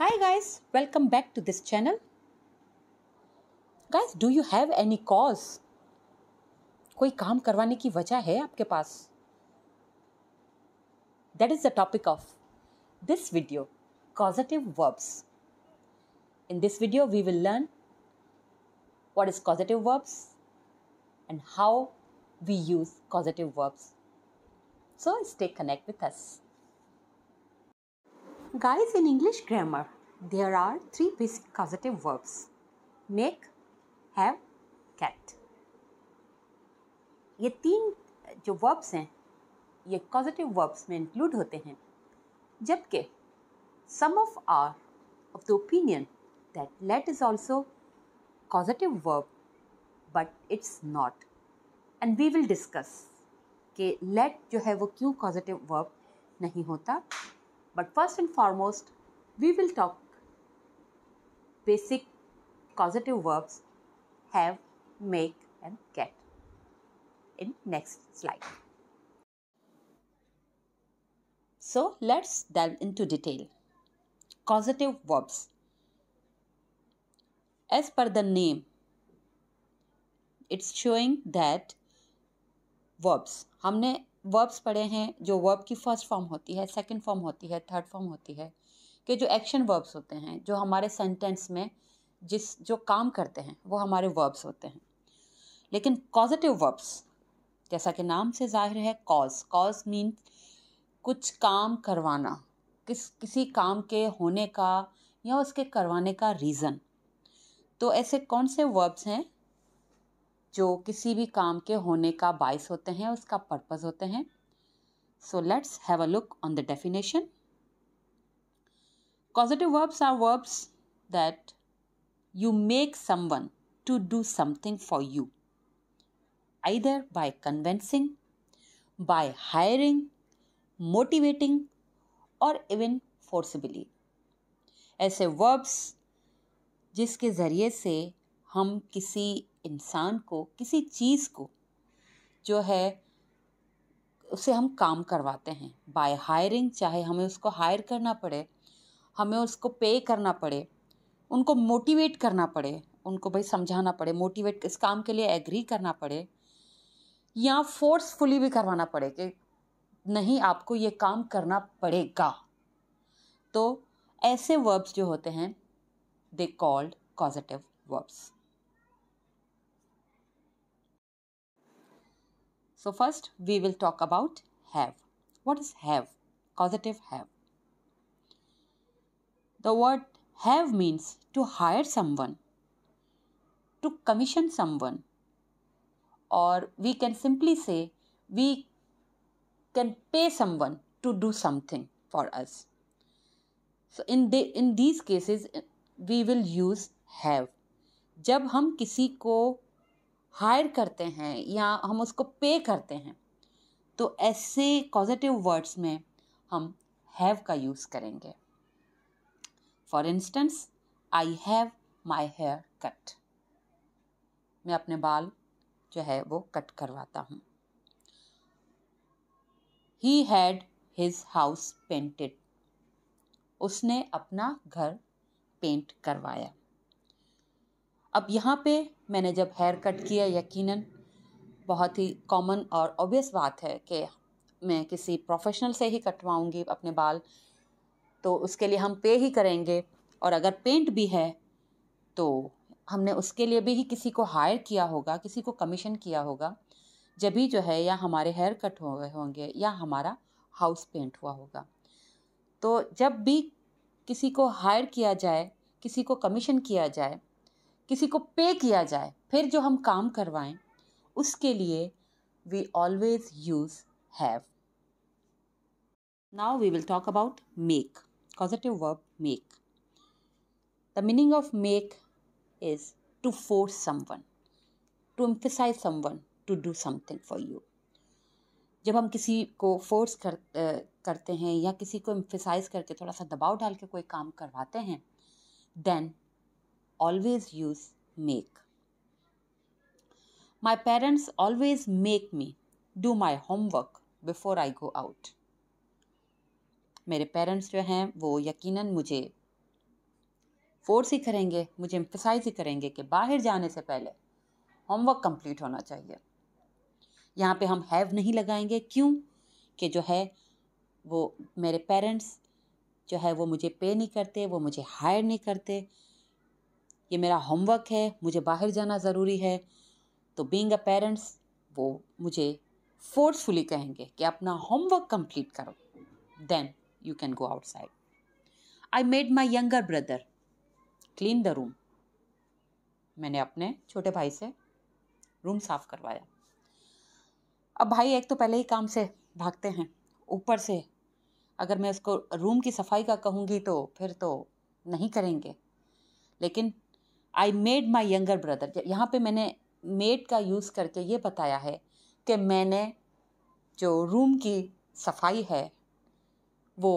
Hi guys, welcome back to this channel. Guys, do you have any cause? कोई काम करवाने की वजह है आपके पास That is the topic of this video: causative verbs. In this video, we will learn what is causative verbs and how we use causative verbs. So stay connect with us. Guys, in English grammar, there are three basic causative verbs make, have, get. ये तीन जो verbs हैं ये causative verbs में include होते हैं जबकि some of are of the opinion that let is also causative verb but it's not and we will discuss कि let जो है वो क्यों causative verb नहीं होता But first and foremost, we will talk basic causative verbs have, make and get in next slide. So let's delve into detail. Causative verbs. As per the name, it's showing that verbs. हमने verbs पढ़े हैं जो verb की first form होती है second form होती है third form होती है कि जो एक्शन वर्ब्स होते हैं जो हमारे सेंटेंस में जिस जो काम करते हैं वो हमारे वर्ब्स होते हैं लेकिन कॉजिटिव वर्ब्स जैसा कि नाम से जाहिर है कॉज कॉज मीन कुछ काम करवाना किस किसी काम के होने का या उसके करवाने का रीज़न तो ऐसे कौन से वर्ब्स हैं जो किसी भी काम के होने का बायस होते हैं उसका पर्पज़ होते हैं so let's have a look on the definition positive verbs are verbs that you make some one to do something for you either by convincing by hiring motivating और इवन फोर्सिबली ऐसे verbs जिसके ज़रिए से हम किसी इंसान को किसी चीज़ को जो है उसे हम काम करवाते हैं बाय हायरिंग चाहे हमें उसको हायर करना पड़े हमें उसको पे करना पड़े उनको मोटिवेट करना पड़े उनको भाई समझाना पड़े मोटिवेट इस काम के लिए एग्री करना पड़े या फोर्सफुली भी करवाना पड़े कि नहीं आपको ये काम करना पड़ेगा तो ऐसे वर्ब्स जो होते हैं they called causative verbs So, first we will talk about have. What is have? Causative have. The word have means to hire someone, to commission someone, or we can simply say we can pay someone to do something for us. So, in, the, in these cases, we will use have. जब हम किसी को higher करते हैं या हम उसको पे करते हैं तो ऐसे पॉजिटिव वर्ड्स में हम हैव का यूज़ करेंगे for instance I have my hair cut मैं अपने बाल जो है वो कट करवाता हूँ he had his house painted उसने अपना घर पेंट करवाया अब यहाँ पे मैंने जब हेयर कट किया यकीनन बहुत ही कॉमन और ऑब्वियस बात है कि मैं किसी प्रोफेशनल से ही कटवाऊँगी अपने बाल तो उसके लिए हम पे ही करेंगे और अगर पेंट भी है तो हमने उसके लिए भी ही किसी को हायर किया होगा किसी को कमीशन किया होगा जब भी जो है या हमारे हेयर कट गए होंगे या हमारा हाउस पेंट हुआ होगा तो जब भी किसी को हायर किया जाए किसी को कमीशन किया जाए किसी को पे किया जाए फिर जो हम काम करवाएं उसके लिए we always use have now we will talk about make causative verb make the meaning of make is some one to to some one to do some for you जब हम किसी को फोर्स कर करते हैं या किसी को एम्फिसाइज करके थोड़ा सा दबाव डाल के कोई काम करवाते हैं then always use make. My parents always make me do my homework before I go out. मेरे पेरेंट्स जो हैं वो यकीनन मुझे फोर्स ही करेंगे मुझे एम्फिसाइज ही करेंगे कि बाहर जाने से पहले होमवर्क कंप्लीट होना चाहिए यहाँ पे हम हैव नहीं लगाएंगे क्यों कि जो है वो मेरे पेरेंट्स जो है वो मुझे पे नहीं करते वो मुझे हायर नहीं करते ये मेरा होमवर्क है मुझे बाहर जाना ज़रूरी है तो बींग अ पेरेंट्स वो मुझे फोर्सफुली कहेंगे कि अपना होमवर्क कंप्लीट करो then you can go outside I made my younger brother clean the room मैंने अपने छोटे भाई से रूम साफ करवाया अब भाई एक तो पहले ही काम से भागते हैं ऊपर से अगर मैं उसको रूम की सफाई का कहूँगी तो फिर तो नहीं करेंगे लेकिन I made my younger brother यहाँ पे मैंने मेड का यूज़ करके ये बताया है कि मैंने जो रूम की सफाई है वो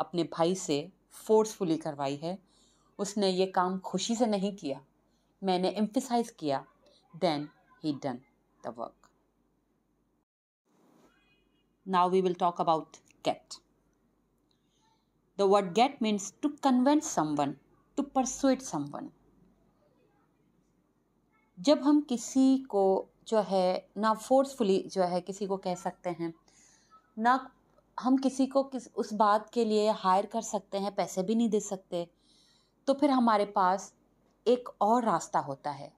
अपने भाई से फोर्सफुली करवाई है उसने ये काम खुशी से नहीं किया मैंने एम्फिसाइज किया then he done the work now we will talk about get the word get means to convince someone to persuade someone जब हम किसी को जो है ना फोर्सफुली जो है किसी को कह सकते हैं ना हम किसी को किस उस बात के लिए हायर कर सकते हैं पैसे भी नहीं दे सकते तो फिर हमारे पास एक और रास्ता होता है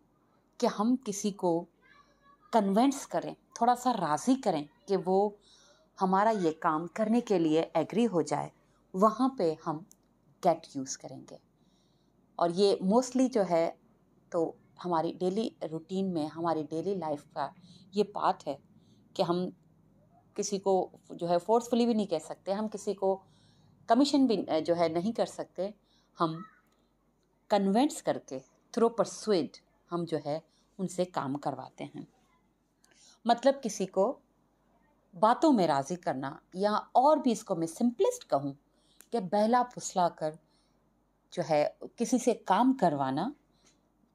कि हम किसी को कन्वेंस करें थोड़ा सा राज़ी करें कि वो हमारा ये काम करने के लिए एग्री हो जाए वहाँ पे हम गेट यूज़ करेंगे और ये मोस्टली जो है तो हमारी डेली रूटीन में हमारी डेली लाइफ का ये पार्ट है कि हम किसी को जो है फोर्सफुली भी नहीं कह सकते हम किसी को कमीशन भी जो है नहीं कर सकते हम कन्वेंस करके थ्रो परसुएड हम जो है उनसे काम करवाते हैं मतलब किसी को बातों में राज़ी करना या और भी इसको मैं सिंपलिस्ट कहूँ कि बहला फुसला कर जो है किसी से काम करवाना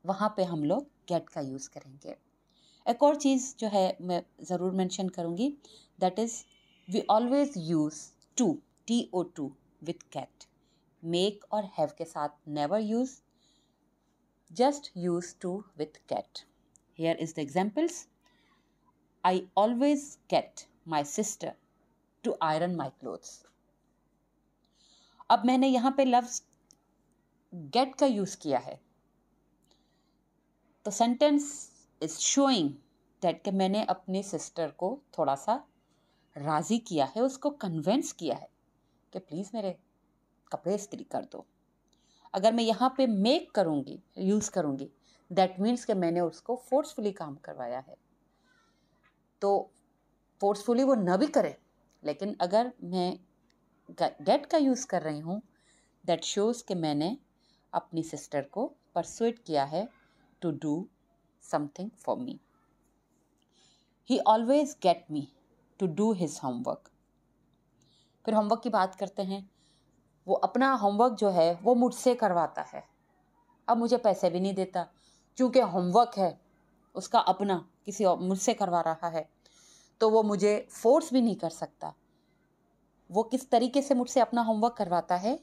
वहाँ पे हम लोग गेट का यूज़ करेंगे एक और चीज़ जो है मैं ज़रूर मेंशन करूँगी that is we always use to T O to with get make और हैव के साथ never use just use to with get here is the examples I always get my sister to iron my clothes अब मैंने यहाँ पे लफ्ज़ gate का use किया है तो सेंटेंस इज शोइंग दैट कि मैंने अपनी सिस्टर को थोड़ा सा राज़ी किया है उसको कन्वेंस किया है कि प्लीज़ मेरे कपड़े इस्त्री कर दो अगर मैं यहाँ पे मेक करूँगी यूज़ करूँगी दैट मीन्स कि मैंने उसको फोर्सफुली काम करवाया है तो फोर्सफुली वो ना भी करे लेकिन अगर मैं डेट का यूज़ कर रही हूँ दैट शोज़ कि मैंने अपनी सिस्टर को परसुएट किया है to do something for me. He always get me to do his homework फिर होमवर्क की बात करते हैं वो अपना होमवर्क जो है वो मुझसे करवाता है अब मुझे पैसे भी नहीं देता क्योंकि होमवर्क है उसका अपना किसी और मुझसे करवा रहा है तो वो मुझे फोर्स भी नहीं कर सकता वो किस तरीके से मुझसे अपना होमवर्क करवाता है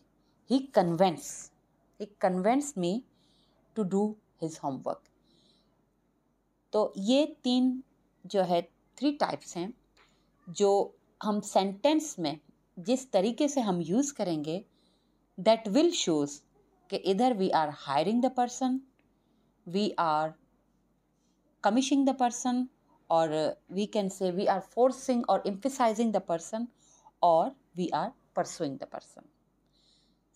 he convince he convince me to do his homework तो ये तीन जो है थ्री टाइप्स हैं जो हम सेंटेंस में जिस तरीके से हम यूज़ करेंगे दैट विल शोज़ कि इधर we are hiring the person we are commissioning the person और we can say we are forcing और इम्फिसाइजिंग द पर्सन और we are pursuing the person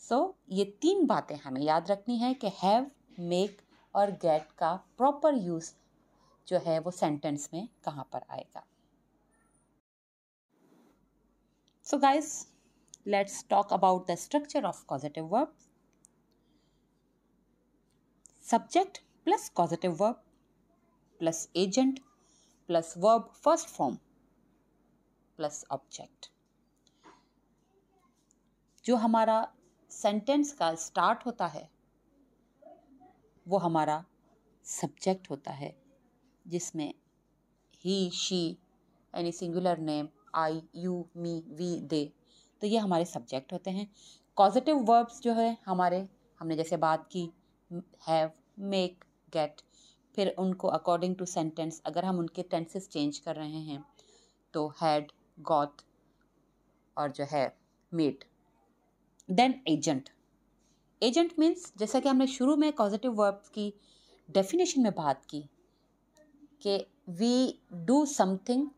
so ये तीन बातें हमें याद रखनी है कि हैव मेक और गेट का प्रॉपर यूज़ जो है वो सेंटेंस में कहाँ पर आएगा so guys let's talk about the structure of causative verb subject plus causative verb plus agent plus verb first form plus object जो हमारा सेंटेंस का स्टार्ट होता है वो हमारा सब्जेक्ट होता है जिसमें ही शी यानी singular name I you me we they तो ये हमारे सब्जेक्ट होते हैं पॉजिटिव वर्ब्स जो है हमारे हमने जैसे बात की हैव मेक गेट फिर उनको अकॉर्डिंग टू सेंटेंस अगर हम उनके टेंसेस चेंज कर रहे हैं तो हैड गॉट और जो है made then agent agent means जैसा कि हमने शुरू में पॉजिटिव वर्ब्स की डेफिनेशन में बात की कि वी डू समथिंग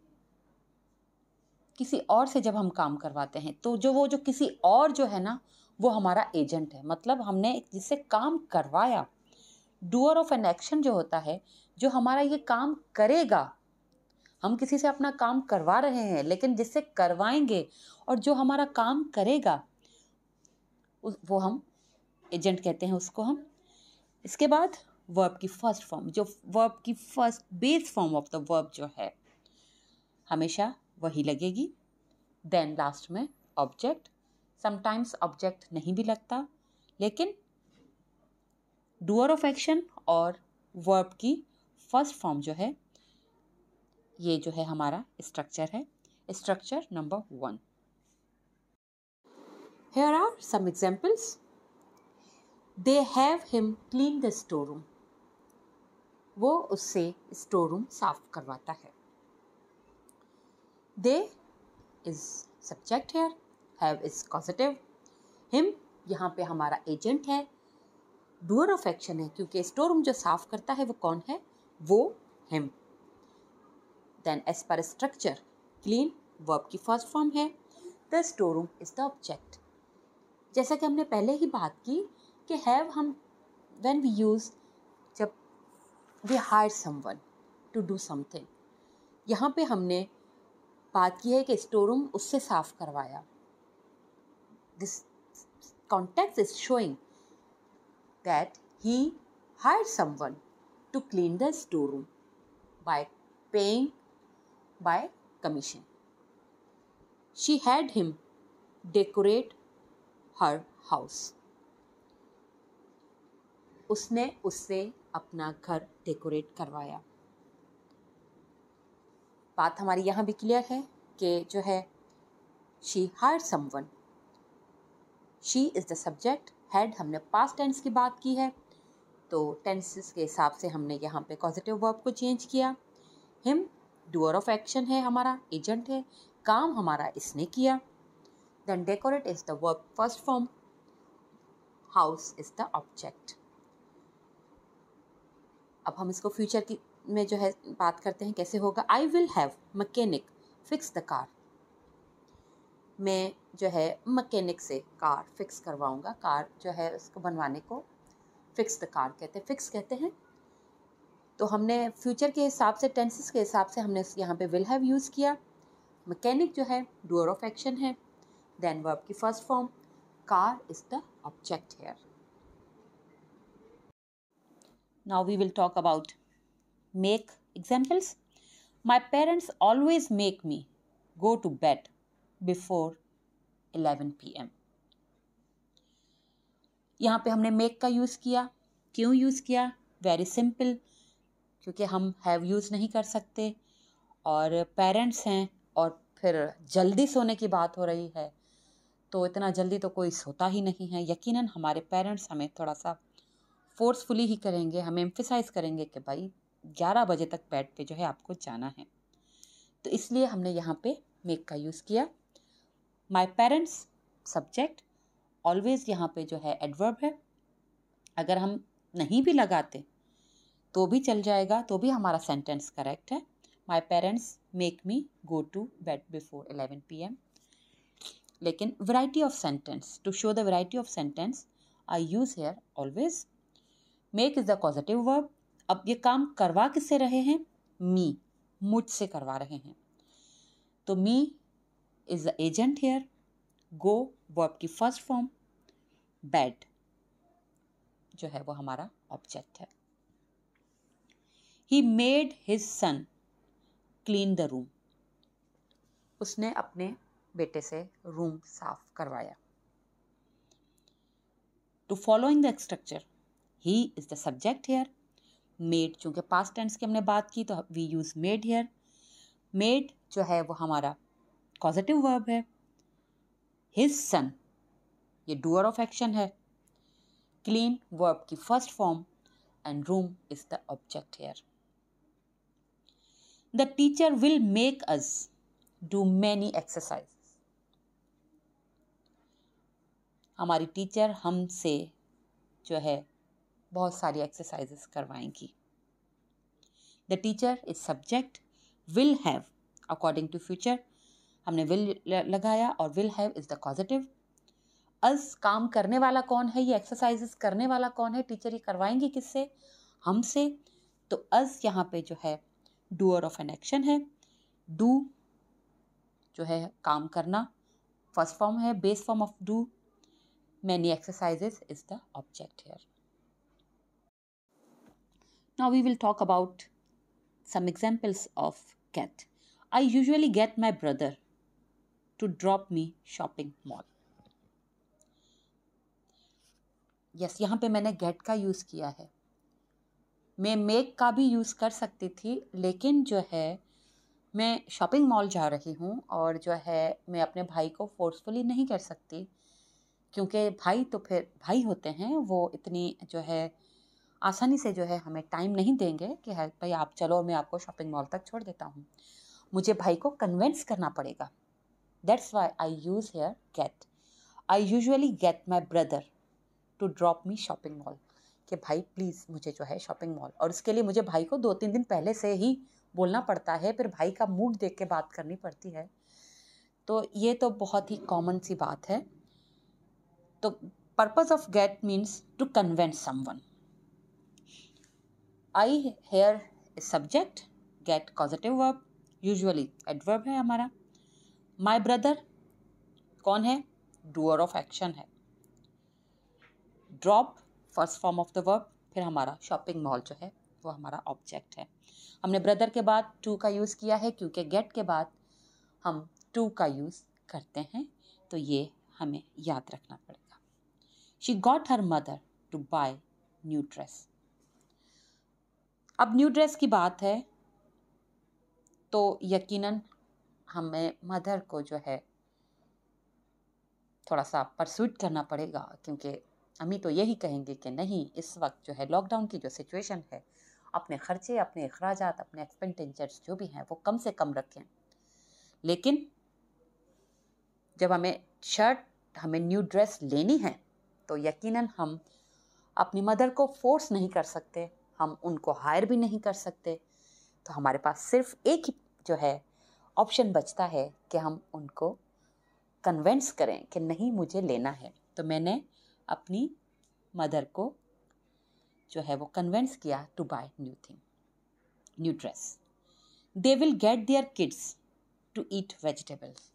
किसी और से जब हम काम करवाते हैं तो जो वो जो किसी और जो है ना वो हमारा एजेंट है मतलब हमने जिससे काम करवाया डूअर ऑफ एन एक्शन जो होता है जो हमारा ये काम करेगा हम किसी से अपना काम करवा रहे हैं लेकिन जिससे करवाएंगे और जो हमारा काम करेगा वो हम एजेंट कहते हैं उसको हम इसके बाद वर्ब की फर्स्ट फॉर्म जो वर्ब की first base form of the verb जो है हमेशा वही लगेगी देन लास्ट में ऑब्जेक्ट समटाइम्स ऑब्जेक्ट नहीं भी लगता लेकिन डूअर ऑफ एक्शन और वर्ब की फर्स्ट फॉर्म जो है ये जो है हमारा स्ट्रक्चर है structure number one here are some examples they have him clean the store room वो उससे स्टोर रूम साफ करवाता है they is subject hair have is positive him यहाँ पे हमारा एजेंट है डूअर ऑफ एक्शन है क्योंकि स्टोर रूम जो साफ करता है वो कौन है वो him then as per structure clean verb की फर्स्ट फॉर्म है the store room is the object जैसा कि हमने पहले ही बात की कि हैव हम वैन वी यूज़ जब we hire some one to do something यहाँ पे हमने बात की है कि स्टोर रूम उससे साफ करवाया this context is showing that he hire some one to clean the store room by paying by commission she had him decorate her house उसने उससे अपना घर डेकोरेट करवाया बात हमारी यहाँ भी क्लियर है कि जो है she hire someone she is the subject had हमने पास टेंस की बात की है तो टेंसेस के हिसाब से हमने यहाँ पे पॉजिटिव वर्ब को चेंज किया हिम डूअर ऑफ एक्शन है हमारा एजेंट है काम हमारा इसने किया then decorate is the verb first form house is the object अब हम इसको फ्यूचर की में जो है बात करते हैं कैसे होगा I will have mechanic fix the car मैं जो है मकैनिक से कार फिक्स करवाऊंगा कार जो है उसको बनवाने को फिक्स द कार कहते हैं फिक्स कहते हैं तो हमने फ्यूचर के हिसाब से टेंसेस के हिसाब से हमने यहाँ पे विल हैव यूज़ किया मकैनिक जो है डोर ऑफ एक्शन है देन वर्ब की first form car is the object here Now we will talk about make examples. My parents always make me go to bed before 11 PM यहाँ पे हमने make का use किया क्यों use किया very simple क्योंकि हम हैव यूज़ नहीं कर सकते और पेरेंट्स हैं और फिर जल्दी सोने की बात हो रही है तो इतना जल्दी तो कोई सोता ही नहीं है यकीनन हमारे पेरेंट्स हमें थोड़ा सा फोर्सफुली ही करेंगे हम एम्फिसाइज करेंगे कि भाई ग्यारह बजे तक बेड पे जो है आपको जाना है तो इसलिए हमने यहाँ पे मेक का यूज़ किया माई पेरेंट्स सब्जेक्ट ऑलवेज़ यहाँ पे जो है एडवर्ब है अगर हम नहीं भी लगाते तो भी चल जाएगा तो भी हमारा सेंटेंस करेक्ट है my parents make me go to bed before eleven P M लेकिन variety of sentence to show the variety of sentence I use here always make is the positive verb अब ये काम करवा किससे रहे हैं मी मुझसे करवा रहे हैं तो me is the agent here go verb की फर्स्ट फॉर्म बेड जो है वो हमारा ऑब्जेक्ट है he made his son clean the room उसने अपने बेटे से रूम साफ करवाया to following the structure he is the subject here made चूँकि पास टेंस की हमने बात की तो we use made here made जो है वो हमारा पॉजिटिव वर्ब है हिज सन ये डूअर ऑफ एक्शन है क्लीन वर्ब की first form and room is the object here the teacher will make us do many exercise हमारी टीचर हमसे जो है बहुत सारी एक्सरसाइजेस करवाएंगी the teacher is subject will have according to future हमने विल लगाया और will have is the positive as काम करने वाला कौन है ये एक्सरसाइजेस करने वाला कौन है टीचर ये करवाएंगे किससे हमसे तो अस यहाँ पे जो है डूअर ऑफ एन एक्शन है डू जो है काम करना फर्स्ट फॉर्म है base form of do many exercises is the object here Now we will talk about some examples of get. I usually get my brother to drop me shopping mall. Yes यहाँ पे मैंने gate का use किया है मैं make का भी use कर सकती थी लेकिन जो है मैं शॉपिंग मॉल जा रही हूँ और जो है मैं अपने भाई को फोर्सफुली नहीं कर सकती क्योंकि भाई तो फिर भाई होते हैं वो इतनी जो है आसानी से जो है हमें टाइम नहीं देंगे कि है भाई आप चलो मैं आपको शॉपिंग मॉल तक छोड़ देता हूँ मुझे भाई को कन्वेंस करना पड़ेगा that's why I use here get I usually get my brother to drop me shopping mall कि भाई प्लीज़ मुझे जो है शॉपिंग मॉल और इसके लिए मुझे भाई को दो तीन दिन पहले से ही बोलना पड़ता है फिर भाई का मूड देख के बात करनी पड़ती है तो ये तो बहुत ही कॉमन सी बात है तो purpose of get means to convince someone I here subject get causative verb usually adverb है हमारा माई ब्रदर कौन है डूअर ऑफ एक्शन है drop first form of the verb फिर हमारा शॉपिंग मॉल जो है वो हमारा ऑब्जेक्ट है हमने ब्रदर के बाद टू का यूज़ किया है क्योंकि गेट के बाद हम टू का यूज़ करते हैं तो ये हमें याद रखना पड़ेगा she got her mother to buy new dress अब न्यू ड्रेस की बात है तो यकीनन हमें मदर को जो है थोड़ा सा परसूट करना पड़ेगा क्योंकि अम्मी तो यही कहेंगे कि नहीं इस वक्त जो है लॉकडाउन की जो सिचुएशन है अपने ख़र्चे अपने अखराज अपने एक्सपेंडिचर्स जो भी हैं वो कम से कम रखें लेकिन जब हमें शर्ट हमें न्यू ड्रेस लेनी है तो यकीनन हम अपनी मदर को फोर्स नहीं कर सकते हम उनको हायर भी नहीं कर सकते तो हमारे पास सिर्फ एक ही जो है ऑप्शन बचता है कि हम उनको कन्वेंस करें कि नहीं मुझे लेना है तो मैंने अपनी मदर को जो है वो कन्वेंस किया to buy new thing new dress they will get their kids to eat vegetables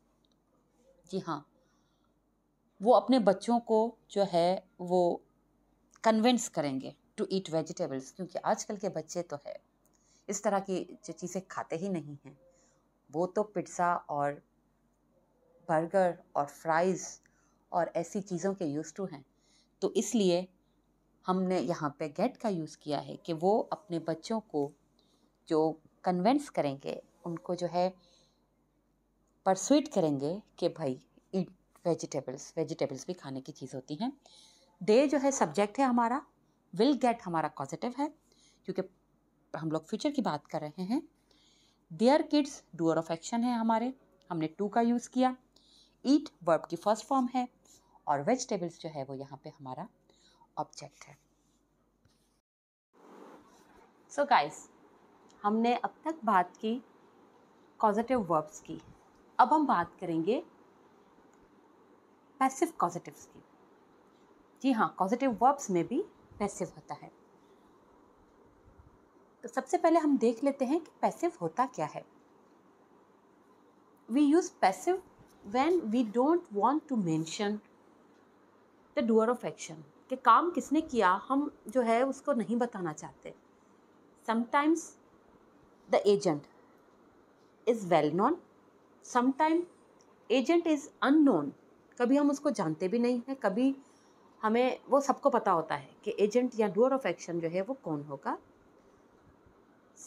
जी हाँ वो अपने बच्चों को जो है वो कन्वेंस करेंगे टू ईट वेजिटेबल्स क्योंकि आजकल के बच्चे तो है इस तरह की जो चीज़ें खाते ही नहीं हैं वो तो पिज्ज़ा और बर्गर और फ्राइज़ और ऐसी चीज़ों के यूज़ टू हैं तो इसलिए हमने यहाँ पे गेट का यूज़ किया है कि वो अपने बच्चों को जो कन्वेंस करेंगे उनको जो है परसुइट करेंगे कि भाई ईट वेजिटेबल्स वेजिटेबल्स भी खाने की चीज़ होती हैं दे जो है सब्जेक्ट है हमारा विल गेट हमारा पॉजिटिव है क्योंकि हम लोग फ्यूचर की बात कर रहे हैं their kids doer of action है हमारे हमने टू का यूज़ किया ईट वर्ब की फर्स्ट फॉर्म है और वेजिटेबल्स जो है वो यहाँ पे हमारा ऑब्जेक्ट है सो so गाइस हमने अब तक बात की पॉजिटिव वर्ब्स की अब हम बात करेंगे पैसिव पॉजिटिव्स की जी हाँ पॉजिटिव वर्ब्स में भी पैसिव होता है तो सबसे पहले हम देख लेते हैं कि पैसिव होता क्या है we use passive when we don't want to mention the doer of action कि काम किसने किया हम जो है उसको नहीं बताना चाहते sometimes the agent is well known sometime agent is unknown कभी हम उसको जानते भी नहीं हैं कभी हमें वो सबको पता होता है कि एजेंट या डूअर ऑफ एक्शन जो है वो कौन होगा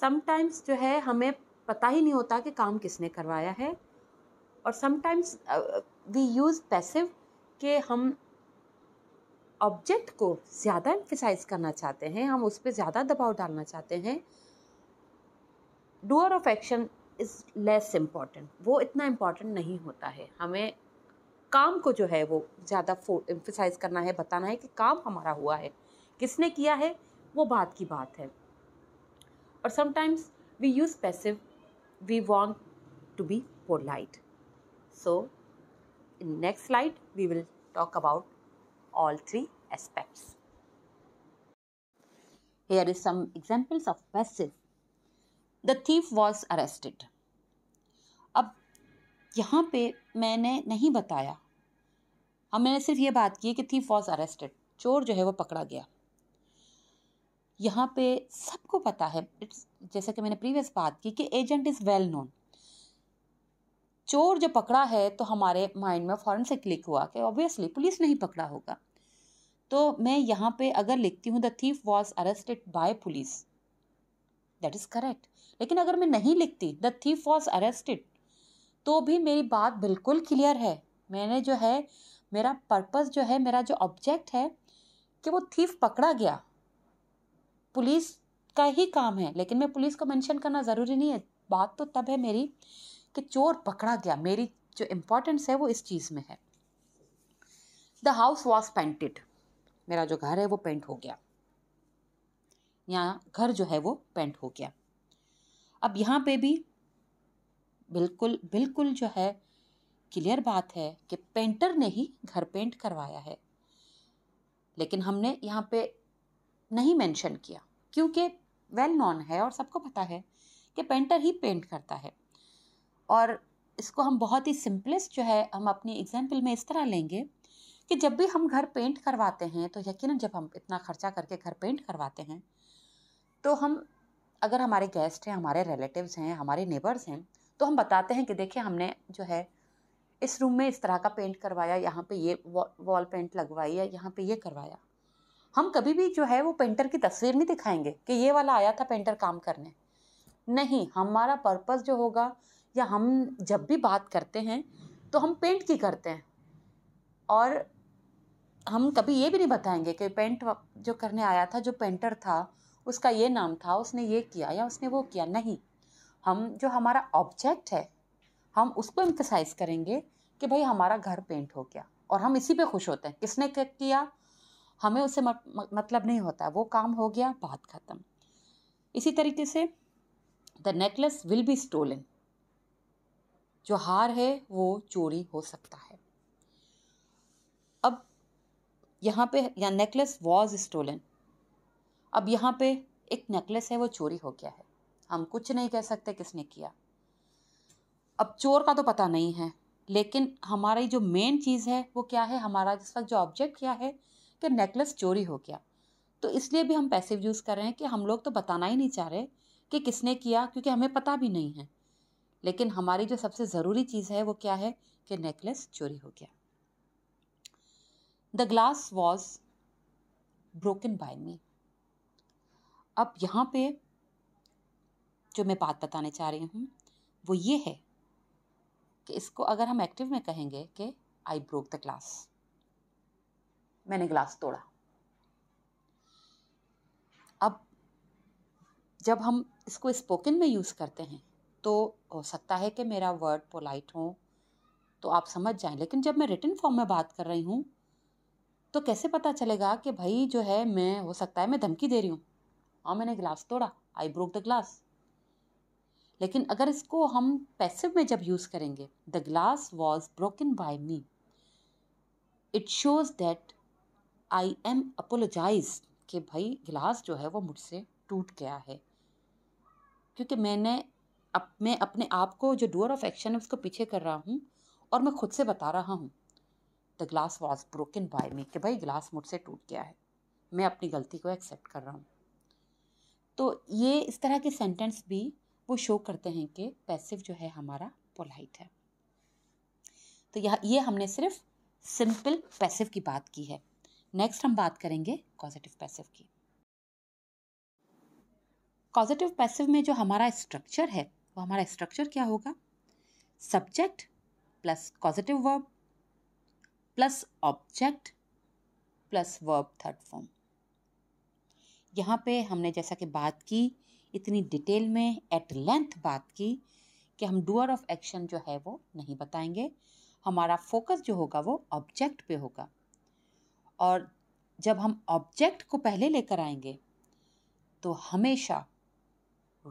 समटाइम्स जो है हमें पता ही नहीं होता कि काम किसने करवाया है और समटाइम्स वी यूज़ पैसिव कि हम ऑब्जेक्ट को ज़्यादा एम्फिसाइज करना चाहते हैं हम उस पर ज़्यादा दबाव डालना चाहते हैं doer of action is less important वो इतना इम्पॉर्टेंट नहीं होता है हमें काम को जो है वो ज़्यादा फो एम्फोसाइज करना है बताना है कि काम हमारा हुआ है किसने किया है वो बात की बात है और sometimes we use passive we want to be polite so in next slide we will talk about all three aspects here is some examples of passive the thief was arrested अब यहाँ पे मैंने नहीं बताया अब मैंने सिर्फ ये बात की है कि थीफ वॉज अरेस्टेड चोर जो है वो पकड़ा गया यहाँ पे सबको पता है इट्स जैसा कि मैंने प्रीवियस बात की कि एजेंट इज़ वेल नोन चोर जो पकड़ा है तो हमारे माइंड में फ़ौरन से क्लिक हुआ कि ऑब्वियसली पुलिस नहीं पकड़ा होगा तो मैं यहाँ पे अगर लिखती हूँ the thief was arrested by police that is correct लेकिन अगर मैं नहीं लिखती द थीफ वॉज अरेस्टेड तो भी मेरी बात बिल्कुल क्लियर है मैंने जो है मेरा पर्पस जो है मेरा जो ऑब्जेक्ट है कि वो थीफ पकड़ा गया पुलिस का ही काम है लेकिन मैं पुलिस को मेंशन करना ज़रूरी नहीं है बात तो तब है मेरी कि चोर पकड़ा गया मेरी जो इम्पोर्टेंस है वो इस चीज़ में है द हाउस वॉज पेंटेड मेरा जो घर है वो पेंट हो गया यहाँ घर जो है वो पेंट हो गया अब यहाँ पे भी बिल्कुल बिल्कुल जो है क्लियर बात है कि पेंटर ने ही घर पेंट करवाया है लेकिन हमने यहाँ पे नहीं मेंशन किया क्योंकि वेल नॉन है और सबको पता है कि पेंटर ही पेंट करता है और इसको हम बहुत ही सिंपलेस्ट जो है हम अपनी एग्जाम्पल में इस तरह लेंगे कि जब भी हम घर पेंट करवाते हैं तो यकीन जब हम इतना खर्चा करके घर पेंट करवाते हैं तो हम अगर हमारे गेस्ट हैं हमारे रिलेटिव्स हैं हमारे नेबर्स हैं तो हम बताते हैं कि देखिए हमने जो है इस रूम में इस तरह का पेंट करवाया यहाँ पे ये वॉल पेंट लगवाई या यहाँ पे ये करवाया हम कभी भी जो है वो पेंटर की तस्वीर नहीं दिखाएंगे कि ये वाला आया था पेंटर काम करने नहीं हमारा पर्पस जो होगा या हम जब भी बात करते हैं तो हम पेंट की करते हैं और हम कभी ये भी नहीं बताएंगे कि पेंट जो करने आया था जो पेंटर था उसका ये नाम था उसने ये किया या उसने वो किया नहीं हम जो हमारा ऑब्जेक्ट है हम उसको इम्फेसाइज करेंगे कि भाई हमारा घर पेंट हो गया और हम इसी पे खुश होते हैं किसने किया हमें उससे मतलब नहीं होता वो काम हो गया बात ख़त्म इसी तरीके से the necklace will be stolen जो हार है वो चोरी हो सकता है अब यहाँ पे या नेकलेस वॉज स्टोलन अब यहाँ पे एक नेकलेस है वो चोरी हो गया है हम कुछ नहीं कह सकते किसने किया अब चोर का तो पता नहीं है लेकिन हमारी जो मेन चीज़ है वो क्या है हमारा इस वक्त जो ऑब्जेक्ट क्या है कि नेकलेस चोरी हो गया तो इसलिए भी हम पैसिव यूज़ कर रहे हैं कि हम लोग तो बताना ही नहीं चाह रहे कि किसने किया क्योंकि हमें पता भी नहीं है लेकिन हमारी जो सबसे ज़रूरी चीज़ है वो क्या है कि नेकलेस चोरी हो गया the glass was broken by me अब यहाँ पे जो मैं बात बताने चाह रही हूँ वो ये है कि इसको अगर हम एक्टिव में कहेंगे कि आई ब्रोक द ग्लास मैंने ग्लास तोड़ा अब जब हम इसको स्पोकन में यूज़ करते हैं तो हो सकता है कि मेरा वर्ड पोलाइट हो तो आप समझ जाएं लेकिन जब मैं रिटर्न फॉर्म में बात कर रही हूँ तो कैसे पता चलेगा कि भाई जो है मैं हो सकता है मैं धमकी दे रही हूँ हाँ मैंने ग्लास तोड़ा आई ब्रोक द ग्लास लेकिन अगर इसको हम पैसिव में जब यूज़ करेंगे the glass was broken by me it shows that I am apologize कि भाई गिलास जो है वो मुझसे टूट गया है क्योंकि मैंने अप, मैं अपने आप को जो डोर ऑफ एक्शन है उसको पीछे कर रहा हूँ और मैं खुद से बता रहा हूँ the glass was broken by me कि भाई गिलास मुझसे टूट गया है मैं अपनी गलती को एक्सेप्ट कर रहा हूँ तो ये इस तरह के सेंटेंस भी वो शो करते हैं कि पैसिव जो है हमारा पोलाइट है तो यह ये हमने सिर्फ सिंपल पैसिव की बात की है नेक्स्ट हम बात करेंगे पॉजिटिव पैसिव की पॉजिटिव पैसिव में जो हमारा स्ट्रक्चर है वो हमारा स्ट्रक्चर क्या होगा subject plus positive verb plus object plus verb third form यहाँ पे हमने जैसा कि बात की इतनी डिटेल में एट लेंथ बात की कि हम डूअर ऑफ एक्शन जो है वो नहीं बताएंगे हमारा फोकस जो होगा वो ऑब्जेक्ट पे होगा और जब हम ऑब्जेक्ट को पहले लेकर आएंगे तो हमेशा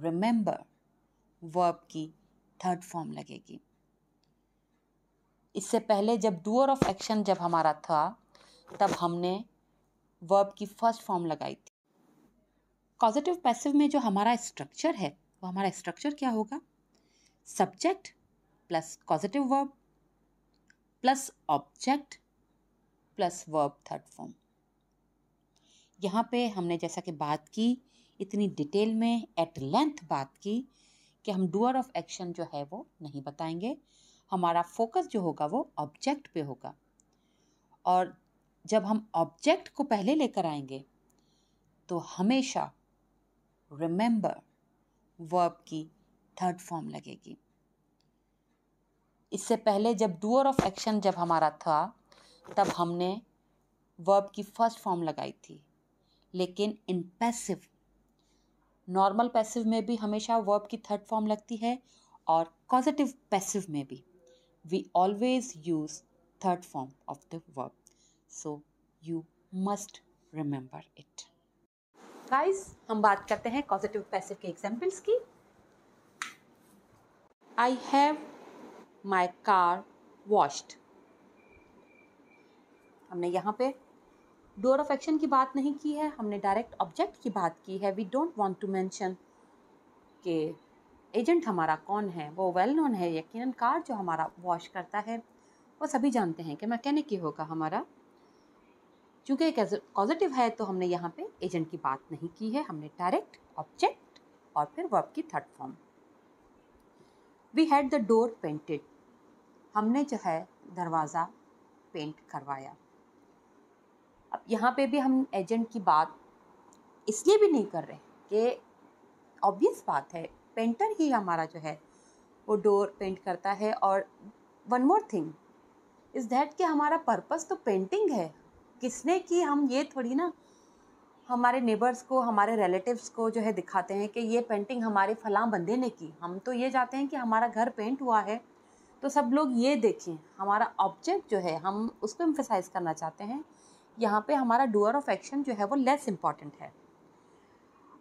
रिमेंबर वर्ब की थर्ड फॉर्म लगेगी इससे पहले जब डूअर ऑफ एक्शन जब हमारा था तब हमने वर्ब की फर्स्ट फॉर्म लगाई थी पॉजिटिव पैसिव में जो हमारा स्ट्रक्चर है वो हमारा स्ट्रक्चर क्या होगा subject plus positive verb plus object plus verb third form यहाँ पे हमने जैसा कि बात की इतनी डिटेल में एट लेंथ बात की कि हम डूअर ऑफ एक्शन जो है वो नहीं बताएंगे हमारा फोकस जो होगा वो ऑब्जेक्ट पे होगा और जब हम ऑब्जेक्ट को पहले लेकर आएंगे तो हमेशा रिमेंबर वर्ब की थर्ड फॉर्म लगेगी इससे पहले जब डूअर ऑफ एक्शन जब हमारा था तब हमने वर्ब की फर्स्ट फॉर्म लगाई थी लेकिन इन पैसिव नॉर्मल पैसिव में भी हमेशा वर्ब की थर्ड फॉर्म लगती है और कॉजिटिव पैसिव में भी we always use third form of the verb so you must remember it guys हम बात करते हैं पॉजिटिव पैसिव के एग्जांपल्स की I have my car washed हमने यहाँ पे डोर ऑफ एक्शन की बात नहीं की है हमने डायरेक्ट ऑब्जेक्ट की बात की है we don't want to mention के एजेंट हमारा कौन है वो वेल well नोन है यकीनन कार जो हमारा वॉश करता है वो सभी जानते हैं कि मैकेनिक ही होगा हमारा चूँकि पॉजिटिव है तो हमने यहाँ पे एजेंट की बात नहीं की है हमने डायरेक्ट ऑब्जेक्ट और फिर वर्ब की third form we had the door painted हमने जो है दरवाज़ा पेंट करवाया अब यहाँ पे भी हम एजेंट की बात इसलिए भी नहीं कर रहे कि ऑब्वियस बात है पेंटर ही हमारा जो है वो डोर पेंट करता है और one more thing is that कि हमारा पर्पस तो पेंटिंग है किसने की हम ये थोड़ी ना हमारे नेबर्स को हमारे रिलेटिव्स को जो है दिखाते हैं कि ये पेंटिंग हमारे फलां बंदे ने की हम तो ये जाते हैं कि हमारा घर पेंट हुआ है तो सब लोग ये देखें हमारा ऑब्जेक्ट जो है हम उसको एम्फेसाइज करना चाहते हैं यहाँ पे हमारा डूअर ऑफ एक्शन जो है वो लेस इम्पॉर्टेंट है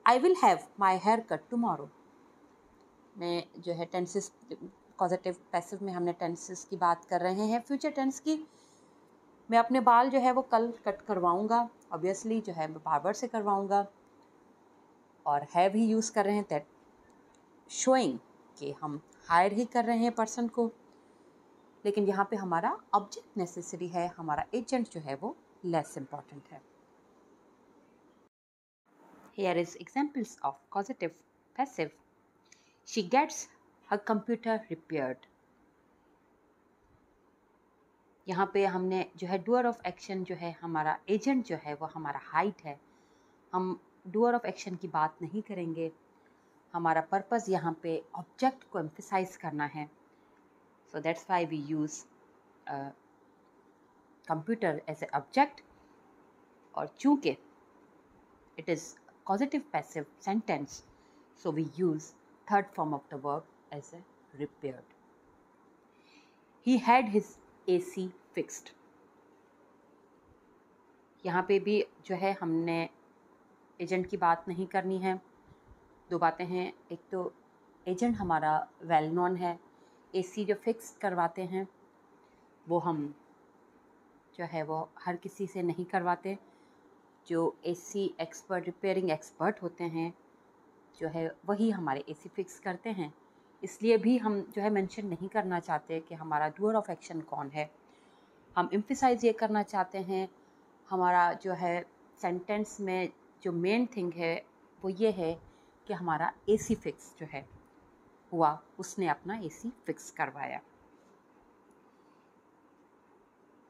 I will have my hair cut tomorrow मैं जो है टेंसिस पॉजिटिव पैसिव में हमने टेंसिस की बात कर रहे हैं फ्यूचर टेंस की मैं अपने बाल जो है वो कल कट करवाऊँगा ऑब्वियसली जो है मैं बाबर से करवाऊँगा और है भी यूज़ कर रहे हैं दैट शोइंग कि हम हायर ही कर रहे हैं पर्सन को लेकिन यहाँ पे हमारा ऑब्जेक्ट नेसेसरी है हमारा एजेंट जो है वो लेस इम्पॉर्टेंट है here is examples of positive passive she gets her computer repaired यहाँ पे हमने जो है डूअर ऑफ एक्शन जो है हमारा एजेंट जो है वो हमारा हाइट है हम डूअर ऑफ एक्शन की बात नहीं करेंगे हमारा पर्पज़ यहाँ पे ऑब्जेक्ट को एम्फिसाइज करना है so that's why we use computer as a object और चूँकि it is positive passive sentence so we use third form of the verb as a repair he had his A C fixed यहाँ पे भी जो है हमने agent की बात नहीं करनी है दो बातें हैं एक तो एजेंट हमारा वेल नॉन है एसी जो फिक्स करवाते हैं वो हम जो है वो हर किसी से नहीं करवाते जो एसी एक्सपर्ट रिपेयरिंग एक्सपर्ट होते हैं जो है वही हमारे एसी फिक्स करते हैं इसलिए भी हम जो है मेंशन नहीं करना चाहते कि हमारा डूअर ऑफ एक्शन कौन है हम इम्फिसाइज ये करना चाहते हैं हमारा जो है सेंटेंस में जो मेन थिंग है वो ये है कि हमारा ए सी फिक्स जो है हुआ उसने अपना ए सी फिक्स करवाया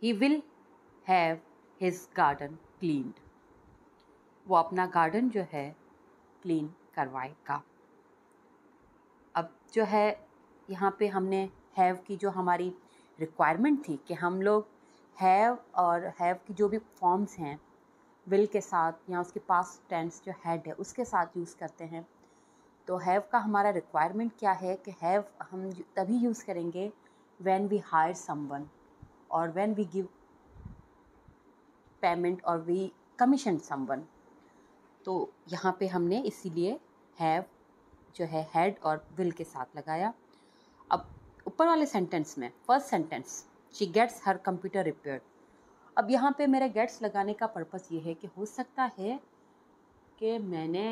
he will have his garden cleaned वो अपना गार्डन जो है क्लीन करवाएगा जो है यहाँ पे हमने हैव की जो हमारी रिक्वायरमेंट थी कि हम लोग हैव और हैव की जो भी फॉर्म्स हैं विल के साथ या उसके पास टेंस जो हैड है उसके साथ यूज़ करते हैं तो हैव का हमारा रिक्वायरमेंट क्या है कि हैव हम तभी यूज़ करेंगे व्हेन वी हायर समवन और व्हेन वी गिव पेमेंट और वी कमीशन समवन तो यहाँ पे हमने इसीलिए हैव जो है हेड और विल के साथ लगाया अब ऊपर वाले सेंटेंस में first sentence she gets her computer repair अब यहाँ पे मेरे गेट्स लगाने का पर्पस ये है कि हो सकता है कि मैंने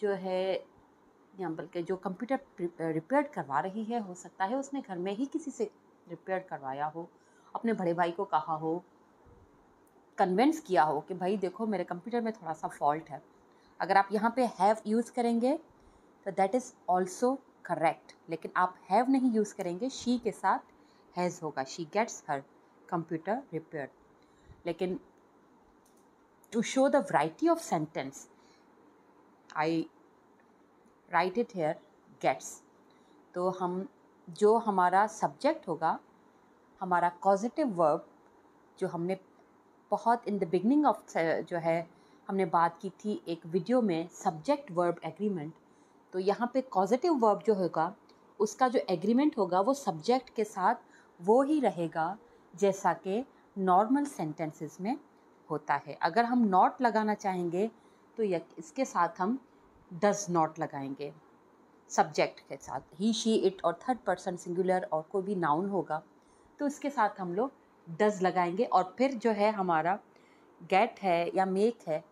जो है या बल्कि जो कंप्यूटर रिपेयर करवा रही है हो सकता है उसने घर में ही किसी से रिपेयर करवाया हो अपने बड़े भाई को कहा हो कन्वेंस किया हो कि भाई देखो मेरे कंप्यूटर में थोड़ा सा फॉल्ट है अगर आप यहाँ पे हैव यूज़ करेंगे तो दैट इज़ ऑल्सो करेक्ट लेकिन आप हैव नहीं यूज़ करेंगे शी के साथ हैज़ होगा she gets her computer repair लेकिन to show the variety of sentence I write it here gets तो हम जो हमारा सब्जेक्ट होगा हमारा पॉजिटिव वर्ब जो हमने बहुत इन द बिगनिंग ऑफ जो है हमने बात की थी एक वीडियो में सब्जेक्ट वर्ब एग्रीमेंट तो यहाँ पे कॉजिटिव वर्ब जो होगा उसका जो एग्रीमेंट होगा वो सब्जेक्ट के साथ वो ही रहेगा जैसा कि नॉर्मल सेंटेंसेस में होता है अगर हम नॉट लगाना चाहेंगे तो इसके साथ हम डज नॉट लगाएंगे सब्जेक्ट के साथ ही शी इट और थर्ड पर्सन सिंगुलर और कोई भी नाउन होगा तो इसके साथ हम लोग डज लगाएंगे और फिर जो है हमारा गेट है या मेक है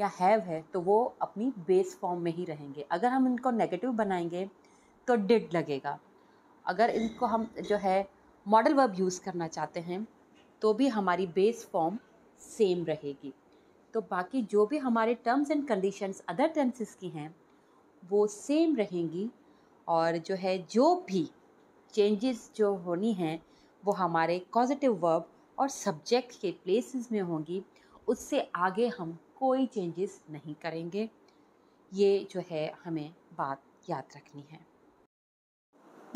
या हैव है तो वो अपनी बेस फॉर्म में ही रहेंगे अगर हम इनको नेगेटिव बनाएंगे तो डिड लगेगा अगर इनको हम जो है मॉडल वर्ब यूज़ करना चाहते हैं तो भी हमारी बेस फॉर्म सेम रहेगी तो बाकी जो भी हमारे terms and conditions other tenses की हैं वो सेम रहेंगी और जो है जो भी चेंजेस जो होनी हैं वो हमारे पॉजिटिव वर्ब और सब्जेक्ट के प्लेसेस में होंगी उससे आगे हम कोई चेंजेस नहीं करेंगे ये जो है हमें बात याद रखनी है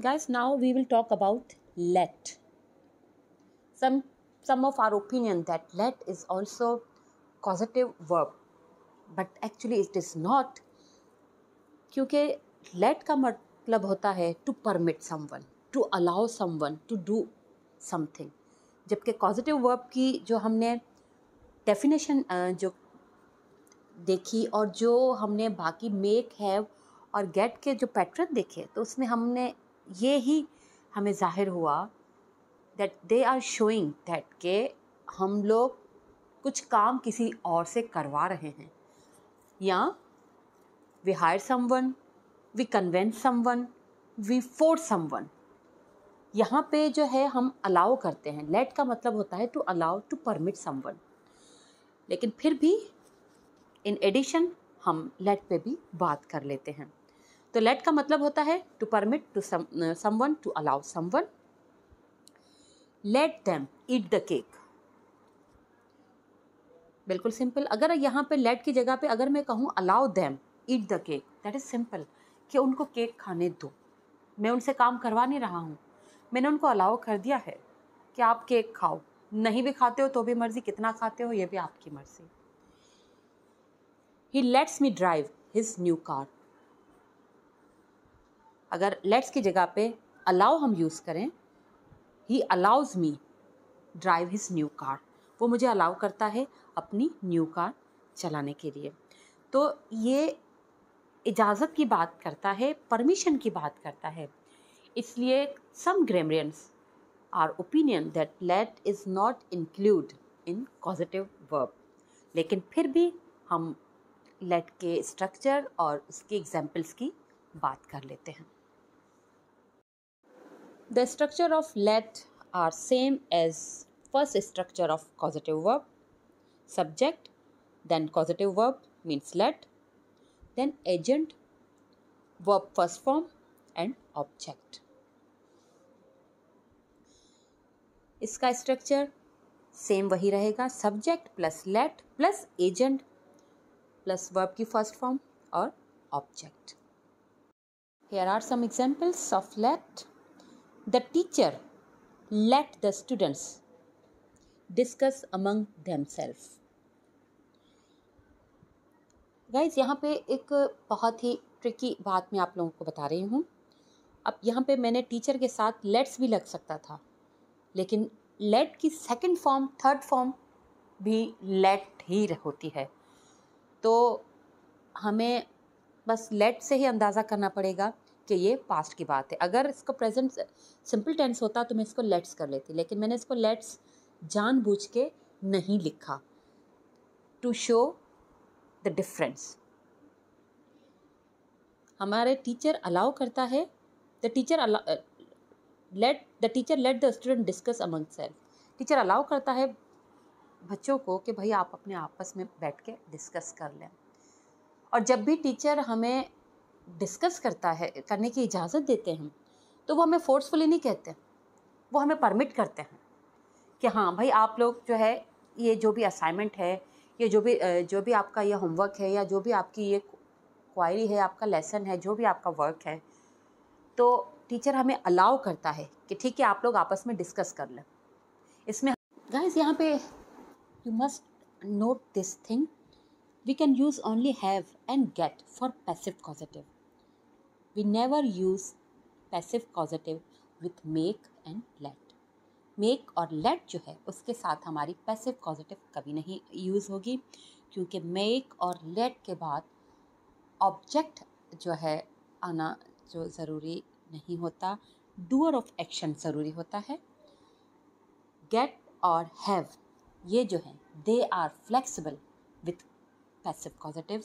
guys now we will talk about let some some of our opinion that let is also positive verb but actually it is not क्योंकि लेट का मतलब होता है to permit someone to allow someone to do something जबकि positive verb की जो हमने definition जो देखी और जो हमने बाकी मेक हैव और गेट के जो पैटर्न देखे तो उसमें हमने ये ही हमें जाहिर हुआ that they are showing that के हम लोग कुछ काम किसी और से करवा रहे हैं या we hire some someone we convince someone we force one यहाँ पे जो है हम अलाउ करते हैं लेट का मतलब होता है to allow to permit someone लेकिन फिर भी इन एडिशन हम लेट पे भी बात कर लेते हैं तो लेट का मतलब होता है to permit to someone to allow someone let them eat the cake बिल्कुल सिंपल अगर यहाँ पे लेट की जगह पे अगर मैं कहूँ allow them eat the cake that is simple कि उनको केक खाने दो मैं उनसे काम करवा नहीं रहा हूँ मैंने उनको अलाउ कर दिया है कि आप केक खाओ नहीं भी खाते हो तो भी मर्ज़ी कितना खाते हो ये भी आपकी मर्ज़ी he lets me drive his new car अगर लेट्स की जगह पे अलाउ हम यूज़ करें he allows me drive his new car वो मुझे अलाउ करता है अपनी न्यू कार चलाने के लिए तो ये इजाज़त की बात करता है परमिशन की बात करता है इसलिए some grammarians are opinion that let is not include in positive verb लेकिन फिर भी हम लेट के स्ट्रक्चर और उसके एग्जाम्पल्स की बात कर लेते हैं the structure of let are same as first structure of causative verb subject then causative verb means let then agent verb first form and object इसका स्ट्रक्चर सेम वही रहेगा subject plus let plus agent plus verb की first form और object here are some examples of let the teacher let the students discuss among themselves guys यहाँ पे एक बहुत ही tricky बात मैं आप लोगों को बता रही हूँ अब यहाँ पे मैंने टीचर के साथ लेट्स भी लग सकता था लेकिन लेट की सेकेंड फॉर्म थर्ड फॉर्म भी लेट ही होती है तो हमें बस लेट से ही अंदाज़ा करना पड़ेगा कि ये पास्ट की बात है अगर इसको प्रेजेंट सिंपल टेंस होता तो मैं इसको लेट्स कर लेती लेकिन मैंने इसको लेट्स जानबूझ के नहीं लिखा टू शो द डिफरेंस हमारे टीचर अलाउ करता है the teacher let the teacher let the student discuss among self teacher allow करता है बच्चों को कि भाई आप अपने आपस में बैठ के डिस्कस कर लें और जब भी टीचर हमें डिस्कस करता है करने की इजाज़त देते हैं तो वो हमें फोर्सफुली नहीं कहते वो हमें परमिट करते हैं कि हाँ भाई आप लोग जो है ये जो भी असाइनमेंट है ये जो भी जो भी आपका ये होमवर्क है या जो भी आपकी ये क्वायरी है आपका लेसन है जो भी आपका वर्क है तो टीचर हमें अलाउ करता है कि ठीक है आप लोग आपस में डिस्कस कर लें इसमें गाइस यहाँ पे You must note this thing. We can use only have and get for passive causative. We never use passive causative with make and let. Make और लेट जो है उसके साथ हमारी पैसिव कॉजिटिव कभी नहीं यूज़ होगी क्योंकि मेक और लेट के बाद ऑब्जेक्ट जो है आना जो ज़रूरी नहीं होता डूअर ऑफ एक्शन ज़रूरी होता है गेट और हैव ये जो हैं they are flexible with passive positive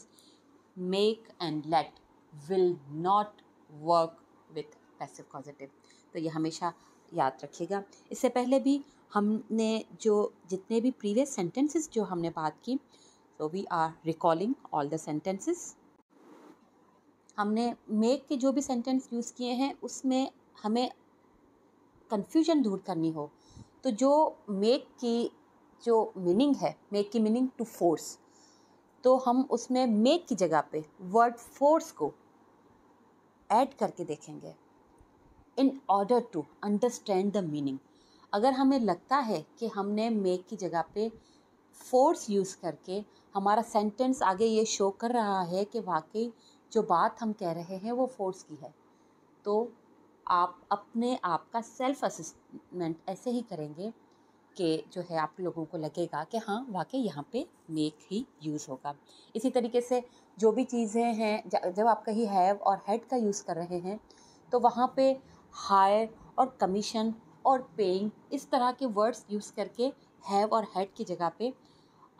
make and let will not work with passive positive तो ये हमेशा याद रखिएगा इससे पहले भी हमने जो जितने भी प्रीवियस सेंटेंसेस जो हमने बात की तो we are recalling all the sentences हमने मेक के जो भी सेंटेंस यूज़ किए हैं उसमें हमें कन्फ्यूजन दूर करनी हो तो जो मेक की जो मीनिंग है मेक की मीनिंग टू फोर्स तो हम उसमें मेक की जगह पे वर्ड फोर्स को ऐड करके देखेंगे in order to understand the meaning अगर हमें लगता है कि हमने मेक की जगह पे फोर्स यूज़ करके हमारा सेंटेंस आगे ये शो कर रहा है कि वाकई जो बात हम कह रहे हैं वो फोर्स की है तो आप अपने आप का सेल्फ असमेंट ऐसे ही करेंगे के जो है आप लोगों को लगेगा कि हाँ वाकई यहाँ पे मेक ही यूज़ होगा इसी तरीके से जो भी चीज़ें हैं जब आप कहीं हैव और हेड का यूज़ कर रहे हैं तो वहाँ पे हायर और कमीशन और पेइंग इस तरह के वर्ड्स यूज़ करके हैव और हेड की जगह पे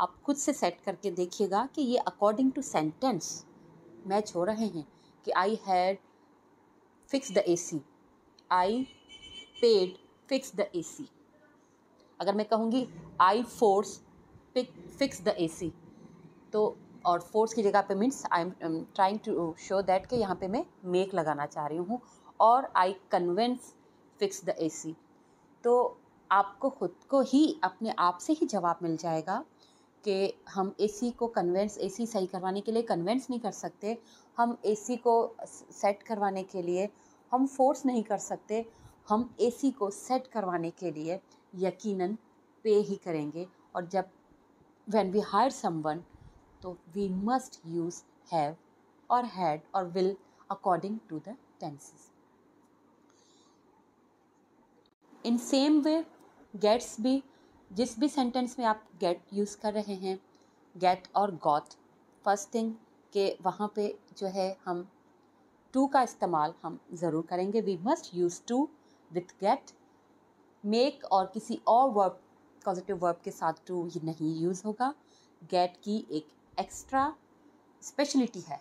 आप खुद से सेट करके देखिएगा कि ये अकॉर्डिंग टू सेंटेंस मैच हो रहे हैं कि I had fix the A C I paid fix the A C अगर मैं कहूँगी I force pick fix the A C तो और फोर्स की जगह पे means I am trying to show that कि यहाँ पे मैं मेक लगाना चाह रही हूँ और I convince fix the A C तो आपको ख़ुद को ही अपने आप से ही जवाब मिल जाएगा कि हम एसी को कन्वेंस एसी सही करवाने के लिए कन्वेंस नहीं कर सकते हम एसी को सेट करवाने के लिए हम फोर्स नहीं कर सकते हम एसी को सेट करवाने के लिए यकीनन पे ही करेंगे और जब वैन वी हायर समवन तो वी मस्ट यूज़ हैव और हैड और will according to the tenses in same way gets भी जिस भी सेंटेंस में आप गेट यूज़ कर रहे हैं गेट और गॉट फर्स्ट थिंग के वहाँ पे जो है हम टू का इस्तेमाल हम ज़रूर करेंगे we must use to with get make और किसी और वर्ब पॉजिटिव वर्ब के साथ टू ये नहीं यूज़ होगा गेट की एक एक्स्ट्रा स्पेशलिटी है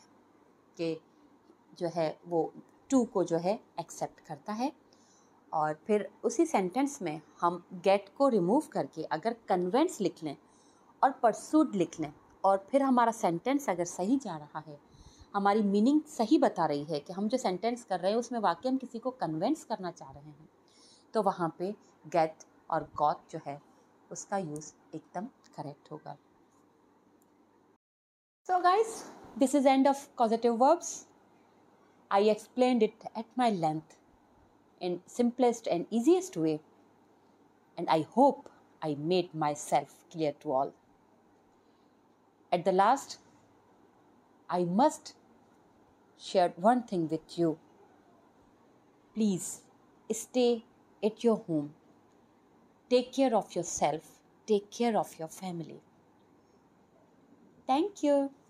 कि जो है वो टू को जो है एक्सेप्ट करता है और फिर उसी सेंटेंस में हम गेट को रिमूव करके अगर कन्वेंस लिख लें और परसूड लिख लें और फिर हमारा सेंटेंस अगर सही जा रहा है हमारी मीनिंग सही बता रही है कि हम जो सेंटेंस कर रहे हैं उसमें वाकई हम किसी को कन्वेंस करना चाह रहे हैं तो वहाँ पे गेट और गॉट जो है उसका यूज़ एकदम करेक्ट होगा so guys this is end of positive verbs I explain it at my length in simplest and easiest way and I hope I made myself clear to all at the last I must share one thing with you please stay at your home. Take care of yourself. Take care of your family. Thank you.